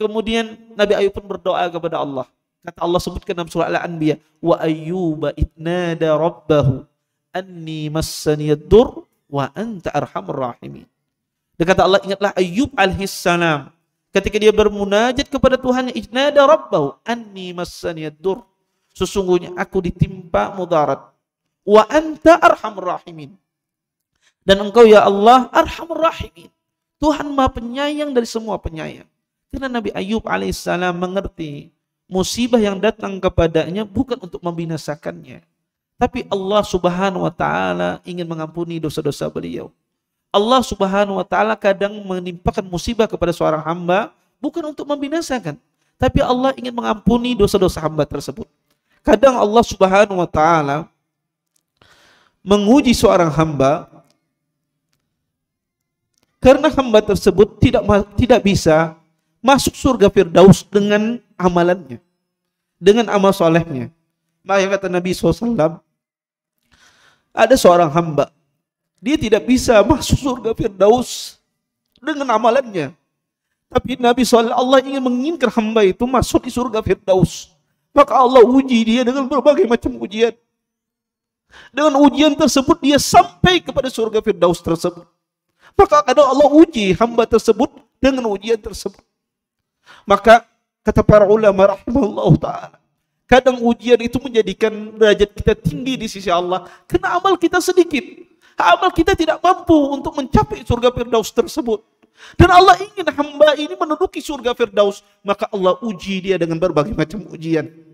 Kemudian Nabi Ayub pun berdoa kepada Allah. Kata Allah sebutkan dalam surah Al-Anbiya, "Wa ayyuba idnada rabbahu anni massani dur wa anta arhamur rahimin." Dan kata Allah, ingatlah Ayub alaihissalam ketika dia bermunajat kepada Tuhan, "Idnada rabbahu anni massani Sesungguhnya aku ditimpa mudarat. Wa anta arhamur rahimin. Dan engkau ya Allah arhamur rahimin. Tuhan maha penyayang dari semua penyayang. Karena Nabi Ayub alaihissalam mengerti musibah yang datang kepadanya bukan untuk membinasakannya. Tapi Allah subhanahu wa ta'ala ingin mengampuni dosa-dosa beliau. Allah subhanahu wa ta'ala kadang menimpakan musibah kepada seorang hamba bukan untuk membinasakan. Tapi Allah ingin mengampuni dosa-dosa hamba tersebut. Kadang Allah subhanahu wa ta'ala menguji seorang hamba karena hamba tersebut tidak tidak bisa masuk surga Firdaus dengan amalannya. Dengan amal solehnya. Maka kata Nabi SAW, ada seorang hamba. Dia tidak bisa masuk surga Firdaus dengan amalannya. Tapi Nabi SAW Allah ingin menginginkan hamba itu masuk di surga Firdaus. Maka Allah uji dia dengan berbagai macam ujian. Dengan ujian tersebut dia sampai kepada surga Firdaus tersebut. Maka kadang Allah uji hamba tersebut dengan ujian tersebut. Maka kata para ulama rahimahullah ta'ala. Kadang ujian itu menjadikan derajat kita tinggi di sisi Allah. Kena amal kita sedikit. Amal kita tidak mampu untuk mencapai surga Firdaus tersebut. Dan Allah ingin hamba ini menuduki surga Firdaus. Maka Allah uji dia dengan berbagai macam ujian.